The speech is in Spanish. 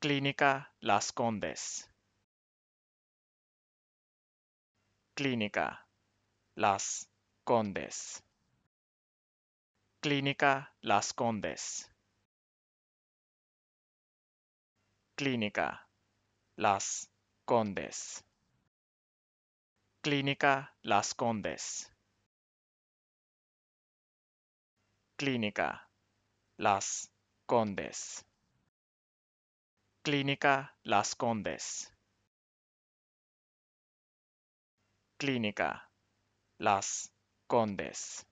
Clínica Las Condes. Clínica Las Condes. Clínica Las Condes. Clínica Las Condes. Clínica Las Condes. Clínica Las Condes. Clínica Las Condes. Clínica Las Condes.